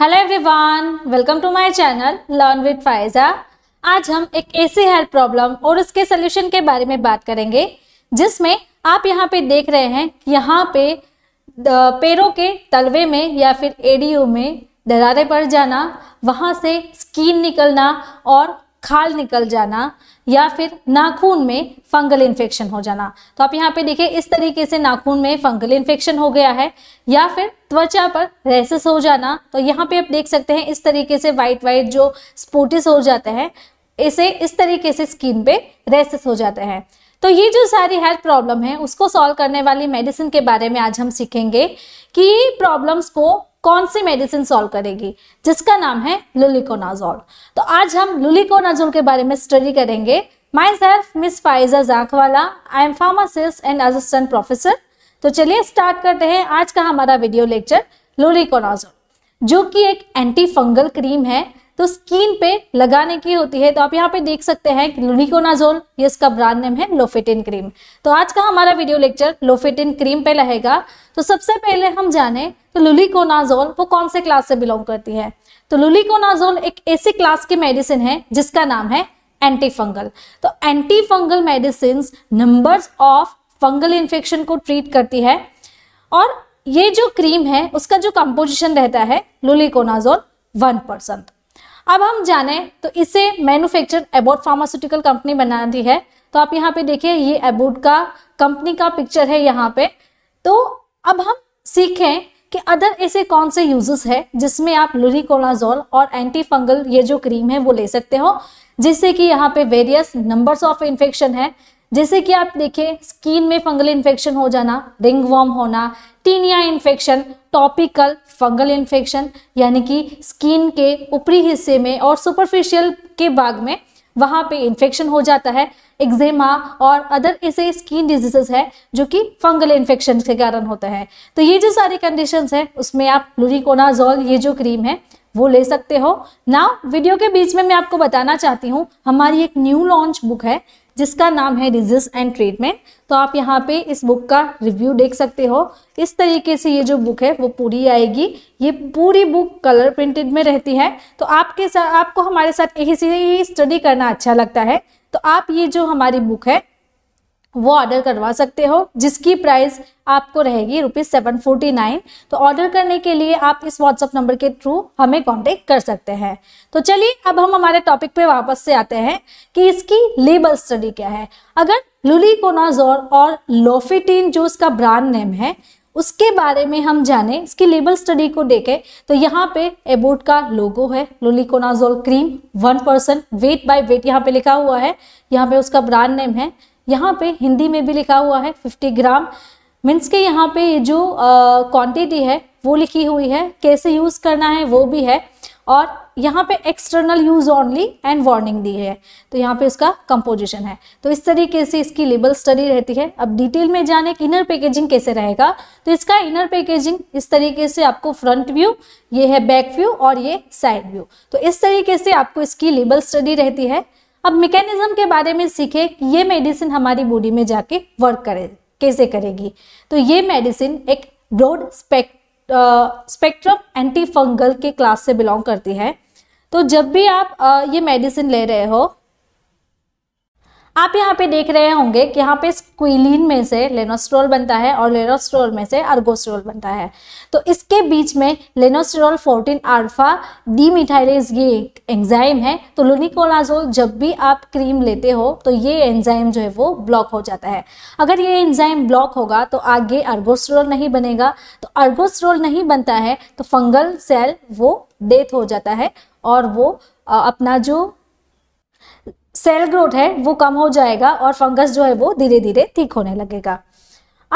hello everyone welcome to my channel learn with Faiza आज हम एक ऐसी हेल्थ प्रॉब्लम और उसके सोल्यूशन के बारे में बात करेंगे जिसमें आप यहाँ पे देख रहे हैं यहाँ पे पैरों के तलवे में या फिर एडीयू में दरारें पड़ जाना वहाँ से स्कीन निकलना और खाल निकल जाना या फिर नाखून में फंगल इन्फेक्शन हो जाना तो आप यहाँ पे देखिए इस तरीके से नाखून में फंगल इन्फेक्शन हो गया है या फिर त्वचा पर रेसिस हो जाना तो यहाँ पे आप देख सकते हैं इस तरीके से वाइट वाइट जो स्पोटिस हो जाते हैं इसे इस तरीके से स्किन पे रेसिस हो जाते हैं तो ये जो सारी हेल्थ प्रॉब्लम है उसको सॉल्व करने वाली मेडिसिन के बारे में आज हम सीखेंगे कि प्रॉब्लम्स को कौन सी मेडिसिन सॉल्व करेगी जिसका नाम है लुलिकोनाजोल तो आज हम लुलिकोनाजोल के बारे में स्टडी करेंगे myself miss Faiza Jakhwala I am pharmacist and assistant professor तो चलिए स्टार्ट करते हैं आज का हमारा वीडियो लेक्चर लुलिकोनाजोल जो कि एक एंटी फंगल क्रीम है तो स्किन पे लगाने की होती है तो आप यहाँ पे देख सकते हैं निकोनाजोल ये इसका ब्रांड नेम है लोफेटिन क्रीम तो आज का हमारा वीडियो लेक्चर लोफेटिन क्रीम पे रहेगा तो सबसे पहले हम जाने तो लुलिकोनाजोल वो कौन से क्लास से बिलोंग करती है तो लुलिकोनाजोल एक ऐसी क्लास की मेडिसिन है जिसका नाम है एंटीफंगल तो antifungal medicine number of fungal infection को ट्रीट करती है और ये जो क्रीम है उसका जो कंपोजिशन रहता है लुलिकोनाजोल वन परसेंट अब हम जाने तो इसे मैन्युफैक्चर एबोट फार्मास्यूटिकल कंपनी दी है तो आप यहाँ पे देखिए ये एबोट का कंपनी का पिक्चर है यहाँ पे तो अब हम सीखें कि अदर ऐसे कौन से यूजेस है जिसमें आप लुरिकोनाजोल और एंटी फंगल ये जो क्रीम है वो ले सकते हो जिससे कि यहाँ पे वेरियस नंबर्स ऑफ इन्फेक्शन है जैसे कि आप देखें स्किन में फंगल इन्फेक्शन हो जाना रिंग वॉर्म होना tinea infection topical fungal infection यानी कि स्किन के ऊपरी हिस्से में और सुपरफिशियल के भाग में वहाँ पे इन्फेक्शन हो जाता है एक्जेमा और अदर ऐसे स्किन डिजीजेस है जो कि फंगल इन्फेक्शन के कारण होता है तो ये जो सारी कंडीशन है उसमें आप लुरिकोनाजोल ये जो क्रीम है वो ले सकते हो ना वीडियो के बीच में मैं आपको बताना चाहती हूँ हमारी एक न्यू लॉन्च बुक है जिसका नाम है डिजीज एंड ट्रीटमेंट तो आप यहाँ पे इस बुक का रिव्यू देख सकते हो इस तरीके से ये जो बुक है वो पूरी आएगी ये पूरी बुक कलर प्रिंटेड में रहती है तो आपके साथ आपको हमारे साथ यही से ही स्टडी करना अच्छा लगता है तो आप ये जो हमारी बुक है वो ऑर्डर करवा सकते हो जिसकी प्राइस आपको रहेगी रुपीज सेवन फोर्टी नाइन तो ऑर्डर करने के लिए आप इस व्हाट्सअप नंबर के थ्रू हमें कांटेक्ट कर सकते हैं तो चलिए अब हम हमारे टॉपिक पे वापस से आते हैं कि इसकी लेबल स्टडी क्या है अगर लुलिकोनाजोर और लोफिटीन जो इसका ब्रांड नेम है उसके बारे में हम जाने इसकी लेबल स्टडी को देखें तो यहाँ पे एबोट का लोगो है luliconazole cream one percent weight by weight यहाँ पे लिखा हुआ है यहाँ पे उसका ब्रांड नेम है यहाँ पे हिंदी में भी लिखा हुआ है फिफ्टी ग्राम मीन्स के यहाँ पे जो क्वांटिटी है वो लिखी हुई है कैसे यूज़ करना है वो भी है और यहाँ पे external use only and warning दी है तो यहाँ पे इसका कंपोजिशन है तो इस तरीके से इसकी लेबल स्टडी रहती है अब डिटेल में जाने की इनर पैकेजिंग कैसे रहेगा तो इसका इनर पैकेजिंग इस तरीके से आपको फ्रंट व्यू ये है बैक व्यू और ये साइड व्यू तो इस तरीके से आपको इसकी लेबल स्टडी रहती है अब मैकेनिज्म के बारे में सीखे कि ये मेडिसिन हमारी बॉडी में जाके वर्क करे कैसे करेगी तो ये मेडिसिन एक broad spect spectrum anti fungal के क्लास से बिलोंग करती है तो जब भी आप आ, ये मेडिसिन ले रहे हो आप यहाँ पे देख रहे होंगे कि यहाँ पे स्क्विलिन में से लेनोस्ट्रोल बनता है और लेनोस्ट्रोल में से अर्गोस्ट्रोल बनता है तो इसके बीच में लेनोस्ट्रोल 14 आल्फा डी मिथाइलेज ये एक एंजाइम है तो लुनिकोलाजोल जब भी आप क्रीम लेते हो तो ये एंजाइम जो है वो ब्लॉक हो जाता है अगर ये एंजाइम ब्लॉक होगा तो आगे अर्गोस्ट्रोल नहीं बनेगा तो अर्गोस्ट्रोल नहीं बनता है तो फंगल सेल वो डेथ हो जाता है और वो अपना जो सेल ग्रोथ है वो कम हो जाएगा और फंगस जो है वो धीरे धीरे ठीक होने लगेगा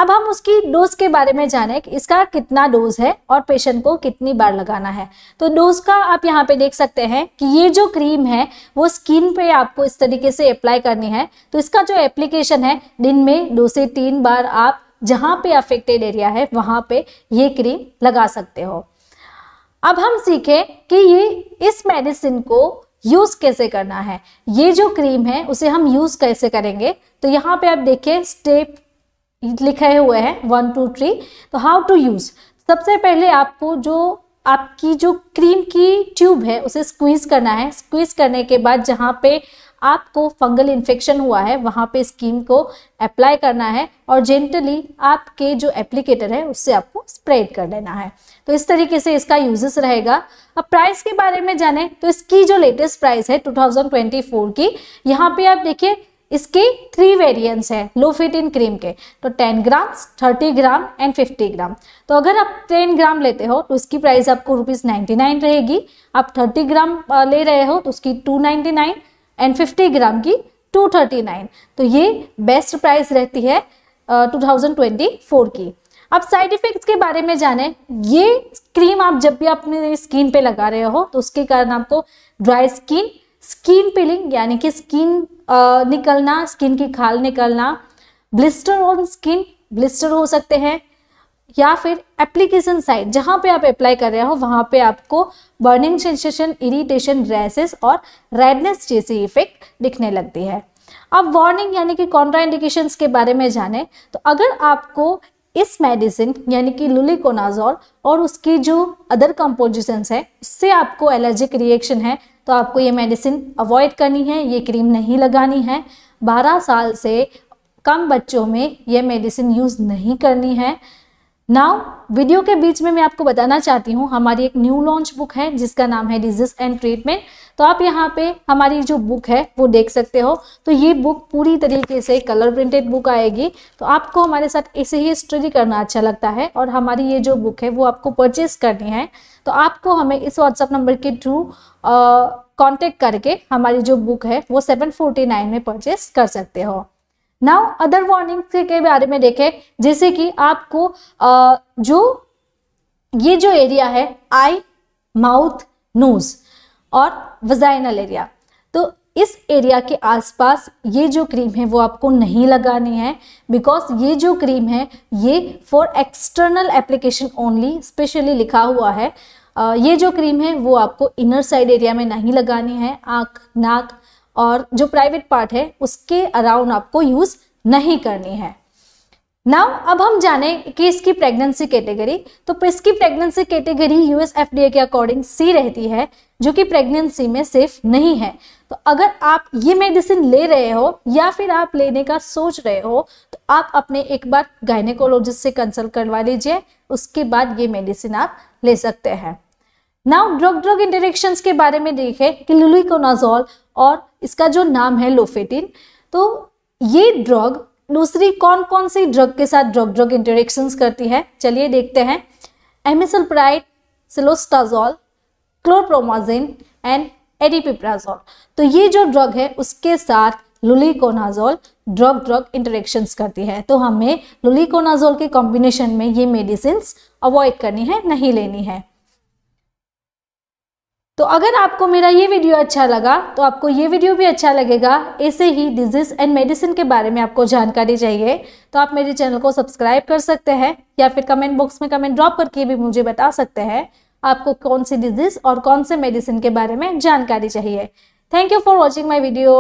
अब हम उसकी डोज के बारे में जाने कि इसका कितना डोज है और पेशेंट को कितनी बार लगाना है तो डोज का आप यहाँ पे देख सकते हैं कि ये जो क्रीम है वो स्किन पे आपको इस तरीके से अप्लाई करनी है तो इसका जो एप्लीकेशन है दिन में दो से तीन बार आप जहाँ पे अफेक्टेड एरिया है वहाँ पे ये क्रीम लगा सकते हो अब हम सीखें कि ये इस मेडिसिन को यूज़ कैसे करना है ये जो क्रीम है उसे हम यूज़ कैसे करेंगे तो यहाँ पे आप देखिए स्टेप लिखे हुए हैं वन टू थ्री तो हाउ टू यूज़ सबसे पहले आपको जो आपकी जो क्रीम की ट्यूब है उसे स्क्वीज़ करना है स्क्वीज़ करने के बाद जहाँ पे आपको फंगल इन्फेक्शन हुआ है वहाँ पे स्कीम को अप्लाई करना है और जेंटली आपके जो एप्लीकेटर है उससे आपको स्प्रेड कर लेना है तो इस तरीके से इसका यूजेस रहेगा अब प्राइस के बारे में जाने तो इसकी जो लेटेस्ट प्राइस है 2024 की यहाँ पे आप देखिए इसके थ्री वेरिएंट्स हैं लो फिट इन क्रीम के तो 10 ग्राम 30 ग्राम एंड 50 ग्राम तो अगर आप 10 ग्राम लेते हो तो उसकी प्राइस आपको रुपीज़ नाइन रहेगी आप 30 ग्राम ले रहे हो तो उसकी 299 एंड 50 ग्राम की 239 तो ये बेस्ट प्राइस रहती है टू uh, फोर की अब साइड इफेक्ट्स के बारे में जाने ये क्रीम आप जब भी अपने स्किन पे लगा रहे हो तो उसके कारण आपको ड्राई स्किन स्किन पिलिंग यानी कि स्किन uh, निकलना स्किन की खाल निकलना ब्लिस्टर ऑन स्किन ब्लिस्टर हो सकते हैं या फिर एप्लीकेशन साइट जहाँ पे आप अप्लाई कर रहे हो वहाँ पे आपको बर्निंग सेंसेशन इरिटेशन रैसेस और रेडनेस जैसी इफेक्ट दिखने लगती है अब वार्निंग यानी कि कॉन्ट्राइंडेशन के बारे में जाने तो अगर आपको इस मेडिसिन यानी कि लुलिकोनाजोल और उसकी जो अदर कंपोजिशंस है उससे आपको एलर्जिक रिएक्शन है तो आपको ये मेडिसिन अवॉइड करनी है ये क्रीम नहीं लगानी है 12 साल से कम बच्चों में ये मेडिसिन यूज़ नहीं करनी है नाउ वीडियो के बीच में मैं आपको बताना चाहती हूँ हमारी एक न्यू लॉन्च बुक है जिसका नाम है डिजीज एंड ट्रीटमेंट तो आप यहाँ पे हमारी जो बुक है वो देख सकते हो तो ये बुक पूरी तरीके से कलर प्रिंटेड बुक आएगी तो आपको हमारे साथ ऐसे ही स्टडी करना अच्छा लगता है और हमारी ये जो बुक है वो आपको परचेज करनी है तो आपको हमें इस व्हाट्सअप नंबर के थ्रू कॉन्टेक्ट करके हमारी जो बुक है वो सेवन फोर्टी नाइन में परचेज कर सकते हो नाउ अदर वार्निंग के बारे में देखें जैसे कि आपको आ, जो ये जो एरिया है आई माउथ नोज और वजाइनल एरिया तो इस एरिया के आसपास ये जो क्रीम है वो आपको नहीं लगानी है बिकॉज ये जो क्रीम है ये for external application only specially लिखा हुआ है ये जो क्रीम है वो आपको इनर साइड एरिया में नहीं लगानी है आँख नाक और जो प्राइवेट पार्ट है उसके अराउंड आपको यूज नहीं करनी है नाउ अब हम जाने कि इसकी प्रेगनेंसी कैटेगरी तो इसकी प्रेगनेंसी कैटेगरी यूएस एफ के अकॉर्डिंग सी रहती है जो कि प्रेगनेंसी में सेफ नहीं है तो अगर आप ये मेडिसिन ले रहे हो या फिर आप लेने का सोच रहे हो तो आप अपने एक बार गायनेकोलॉजिस्ट से कंसल्ट करवा लीजिए उसके बाद ये मेडिसिन आप ले सकते हैं नाउ ड्रग ड्रग इंटरेक्शन के बारे में देखें कि लुलिकोनाजोल और इसका जो नाम है लोफेटिन तो ये ड्रग दूसरी कौन कौन सी ड्रग के साथ ड्रग ड्रग इंटरेक्शंस करती है चलिए देखते हैं एमिसलप्राइट सिलोस्टाजोल क्लोरप्रोमाजिन एंड एडिपिप्राजोल तो ये जो ड्रग है उसके साथ लुलिकोनाजोल ड्रग ड्रग इंटरेक्शंस करती है तो हमें लुलिकोनाजोल के कॉम्बिनेशन में ये मेडिसिन अवॉइड करनी है नहीं लेनी है तो अगर आपको मेरा ये वीडियो अच्छा लगा तो आपको ये वीडियो भी अच्छा लगेगा ऐसे ही डिजीज़ एंड मेडिसिन के बारे में आपको जानकारी चाहिए तो आप मेरे चैनल को सब्सक्राइब कर सकते हैं या फिर कमेंट बॉक्स में कमेंट ड्रॉप करके भी मुझे बता सकते हैं आपको कौन सी डिजीज़ और कौन से मेडिसिन के बारे में जानकारी चाहिए thank you for watching my video